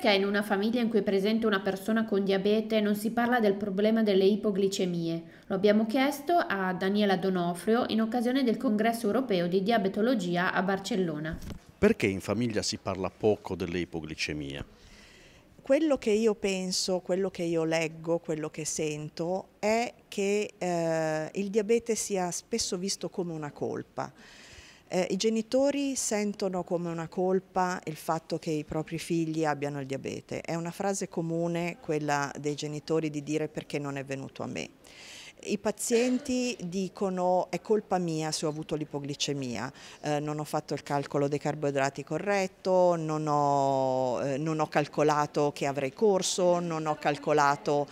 Perché in una famiglia in cui è presente una persona con diabete non si parla del problema delle ipoglicemie? Lo abbiamo chiesto a Daniela Donofrio in occasione del congresso europeo di diabetologia a Barcellona. Perché in famiglia si parla poco delle ipoglicemie? Quello che io penso, quello che io leggo, quello che sento è che eh, il diabete sia spesso visto come una colpa. Eh, I genitori sentono come una colpa il fatto che i propri figli abbiano il diabete. È una frase comune quella dei genitori di dire perché non è venuto a me. I pazienti dicono è colpa mia se ho avuto l'ipoglicemia, eh, non ho fatto il calcolo dei carboidrati corretto, non ho, eh, non ho calcolato che avrei corso, non ho calcolato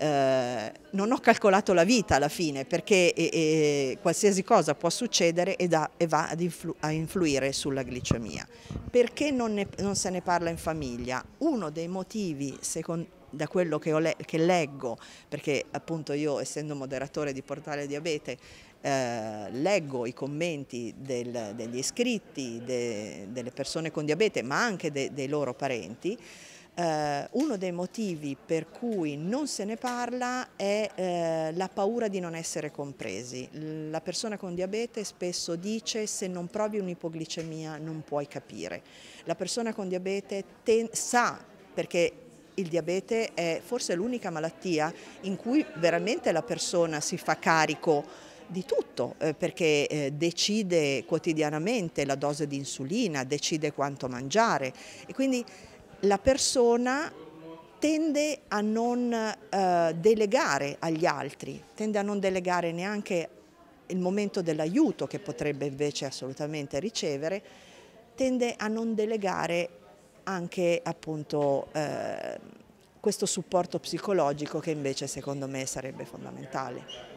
eh, non ho calcolato la vita alla fine perché eh, eh, qualsiasi cosa può succedere e, da, e va influ a influire sulla glicemia. Perché non, ne, non, se ne parla in famiglia? Uno dei motivi, secondo da quello che, le che, leggo, perché appunto io essendo moderatore di Portale Diabete eh, leggo i commenti del, degli iscritti, de delle persone con diabete, ma anche de dei loro parenti, eh, uno dei motivi per cui non se ne parla è eh, la paura di non essere compresi. La persona con diabete spesso dice se non provi un'ipoglicemia non puoi capire. La persona con diabete sa perché il diabete è forse l'unica malattia in cui veramente la persona si fa carico di tutto eh, perché eh, decide quotidianamente la dose di insulina, decide quanto mangiare e quindi la persona tende a non eh, delegare agli altri, tende a non delegare neanche il momento dell'aiuto che potrebbe invece assolutamente ricevere, tende a non delegare anche appunto eh, questo supporto psicologico che invece secondo me sarebbe fondamentale.